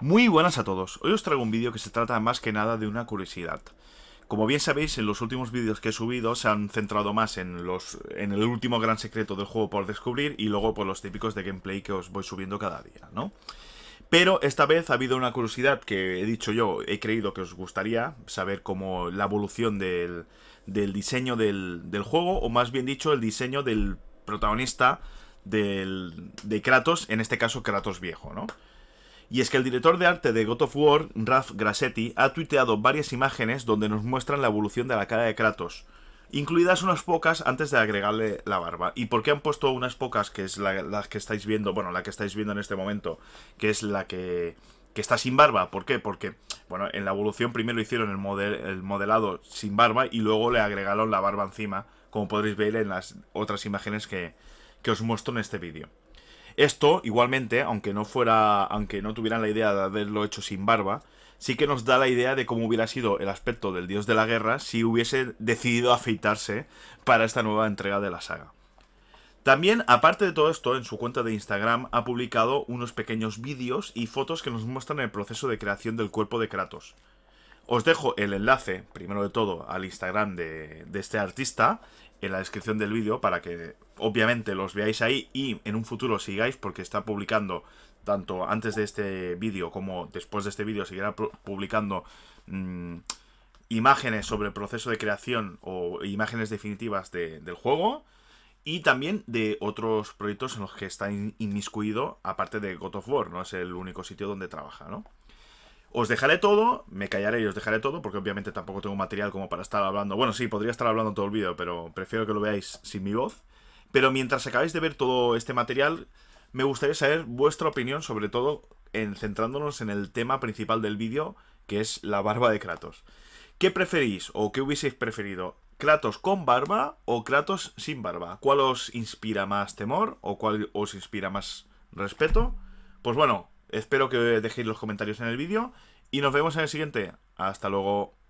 Muy buenas a todos, hoy os traigo un vídeo que se trata más que nada de una curiosidad. Como bien sabéis, en los últimos vídeos que he subido se han centrado más en, los, en el último gran secreto del juego por descubrir y luego por pues, los típicos de gameplay que os voy subiendo cada día, ¿no? Pero esta vez ha habido una curiosidad que he dicho yo, he creído que os gustaría saber cómo la evolución del, del diseño del, del, juego, o más bien dicho, el diseño del protagonista del, de Kratos, en este caso Kratos viejo, ¿no? Y es que el director de arte de God of War, Ralph Grassetti, ha tuiteado varias imágenes donde nos muestran la evolución de la cara de Kratos, incluidas unas pocas antes de agregarle la barba. ¿Y por qué han puesto unas pocas, que es la, que estáis viendo, bueno, la que estáis viendo en este momento, que es la que está sin barba. ¿Por qué? Porque, bueno, en la evolución primero hicieron el, modelado sin barba y luego le agregaron la barba encima, como podréis ver en las otras imágenes que, que os muestro en este vídeo. Esto, igualmente, aunque no fuera, aunque no tuvieran la idea de haberlo hecho sin barba, sí que nos da la idea de cómo hubiera sido el aspecto del dios de la guerra si hubiese decidido afeitarse para esta nueva entrega de la saga. También, aparte de todo esto, en su cuenta de Instagram ha publicado unos pequeños vídeos y fotos que nos muestran el proceso de creación del cuerpo de Kratos. Os dejo el enlace, primero de todo, al Instagram de, este artista en la descripción del vídeo para que obviamente los veáis ahí y en un futuro sigáis porque está publicando tanto antes de este vídeo como después de este vídeo seguirá publicando mm, imágenes sobre el proceso de creación o imágenes definitivas del juego y también de otros proyectos en los que está inmiscuido aparte de God of War, no es el único sitio donde trabaja, ¿no? Os dejaré todo, me callaré y os dejaré todo, porque obviamente tampoco tengo material como para estar hablando. Bueno, sí, podría estar hablando todo el vídeo, pero prefiero que lo veáis sin mi voz. Pero mientras acabáis de ver todo este material, me gustaría saber vuestra opinión, sobre todo centrándonos en el tema principal del vídeo, que es la barba de Kratos. ¿Qué preferís o qué hubieseis preferido? ¿Kratos con barba o Kratos sin barba? ¿Cuál os inspira más temor o cuál os inspira más respeto? Pues bueno, espero que dejéis los comentarios en el vídeo y nos vemos en el siguiente. Hasta luego.